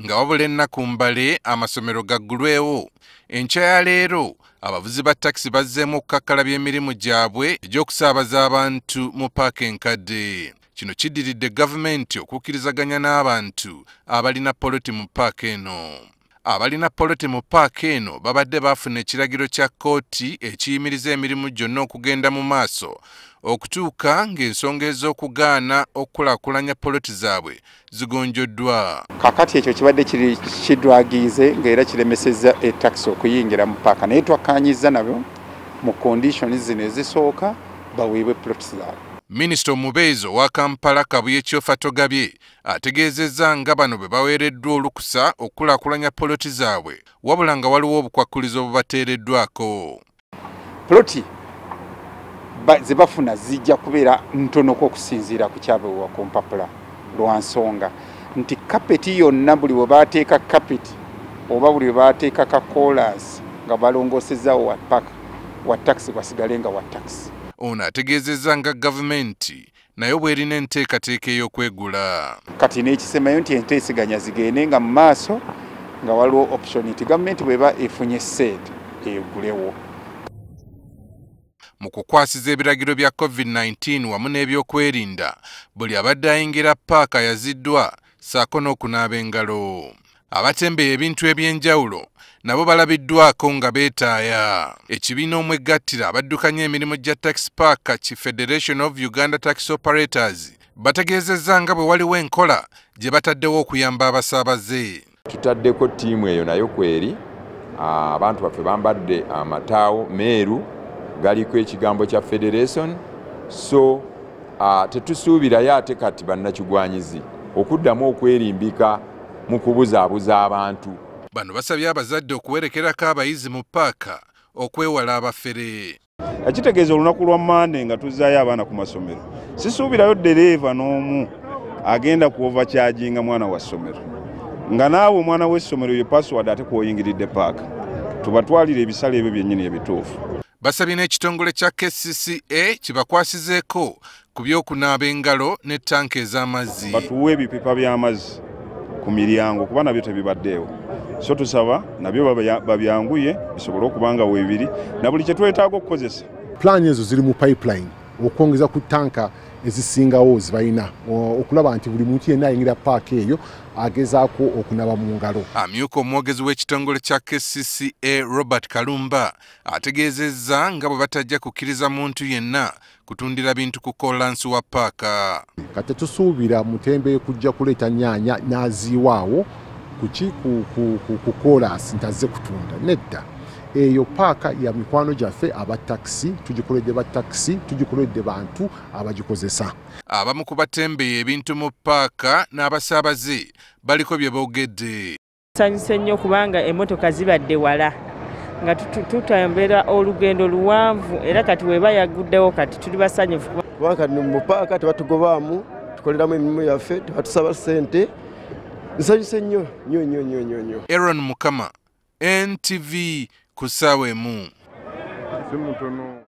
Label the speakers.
Speaker 1: nga wabula ennaku mbale amasomero gaggulwewo enkya ya leero abavuzi ba takisi bazzeemu okukakkala by'emirimu gyabwe egy'okusaabaza abantu mu paaka enkadde kino kidiridde gavumenti okukkirizaganya n'abantu abalina poloti mu paaka eno abalina poloti mu paaka eno babadde bafuna ekiragiro kya kkooti ekiyimiriza emirimu gyonna okugenda mu maaso okutuuka ng'ensonga ez'okugaana okukulaakulanya poloti zaabwe zigonjoddwa
Speaker 2: kakati ekyo kibadde kidwagiize ngaera kiremesezza etakisi okuyingira mu paaka naye twakkaanyizza nabyo mu kondishoni zino ezisooka baweebwe poloti zaabwe
Speaker 1: minisita omubeezi owa kampala kabuye kyofa togabye ategeezezza nga bano bwe baweereddwa olukusa okukulaakulanya poloti zaabwe wabula nga waliwo obukwakulizo bubateereddwako poloti ze bafuna zijja kubeera
Speaker 2: ntonoko okusinziira ku kyabwe wakumpapula lwa nsonga nti kapeti yonna buli we baateeka kapeti oba buli we baateeka kakolansi nga balongoosezawo wapaka wa taxi wasigale nga wa taxi
Speaker 1: ono ategeezezza nga gavumenti naye bw'erina enteekateeka ey'okwegula kati n'ekisemayo nti enteesiganya
Speaker 2: zigende nga mu maaso nga waliwo opitioni nti gavumenti bweba efunye sente
Speaker 1: egulewo mu kukwasiza ebiragiro bya covid-19 wamu n'ebyokwerinda buli abadde ayingira paaka yaziddwa saako n'okunaaba engalo abatembeya ebintu ebyenjawulo nabo balabiddwako nga beetaaya ekibiina omwegattira abaddukanya emirimu gya tax park ki federation of uganda tax operators bategeezezza nga bwe waliwo enkola gye bataddewo okuyamba abasaabaze
Speaker 2: tutaddeko ttiimu eyo nayo kweri abantu baffe bambadde amataawo meeru galiko ekigambo kya federation so tetusuubirayo ate kati bannakigwanyizi okuddamu okwerimbika mu kubuzaabuza abantu
Speaker 1: bano basabye abazadde okuwerekerako abayizi mu paaka okwewala abafere
Speaker 3: ekitegeeza olunaku lwa mande nga tuzzaayo abaana ku masomero sisuubirayo dereeva n'omu agenda kuovakyajinga mwana wa ssomero nga naawe omwana w'essomero ye paswad ate kwoyingiridde paaka tubatwalire ebisale ebyo byennyini ebituufu
Speaker 1: basabye n'ekitongole kya kcca kibakwasizeeko ku by'okunaaba engalo ne tanka ez'amazzi batuwe ebipipa by'amazzi
Speaker 3: ku miryango kuba nabyo tebibaddeewo so tusaba nabyo babyanguye bisobole okuba nga weebiri na buli kyetwetaaga okukozesa
Speaker 4: plani ezo ziri mu pipeline okwongeza ku tanka ezisingawo zibalina okulaba nti buli muntu yenna ayingira paaka eyo agezaako okunaba mu ngalo
Speaker 1: amyuka omwogezi w'ekitongole kya kcca robert kalumba ategeezezza nga bwe batajja kukkiriza muntu yenna kutundira bintu ku kolansi wa paaka
Speaker 4: kati tusuubira mutembe kujja kuleeta nyaanya n'aziiwaawo kuki ku kolansi ntazze kutunda nedda eyo paaka ya mikwano gyaffe abatakisi tugikoledde batakisi tugikoledde bantu abagikozesa
Speaker 1: abamu ku batembeye ebintu mu paaka n'abasaabaze baliko bye boogedde
Speaker 2: sanyusa ennyo kubanga emmotoka zibadde wala nga tutambera olugendo luwanvu era kati weba yaguddewo kati tuli basanyufu kubanga
Speaker 3: kati mu paaka tebatugobaamu tukoleramu emirimu yaffe tebatusaba ssente
Speaker 1: nsanyusa ennyo nyo nyo nyo nyo nyo aaron mukama ntv kusawe mu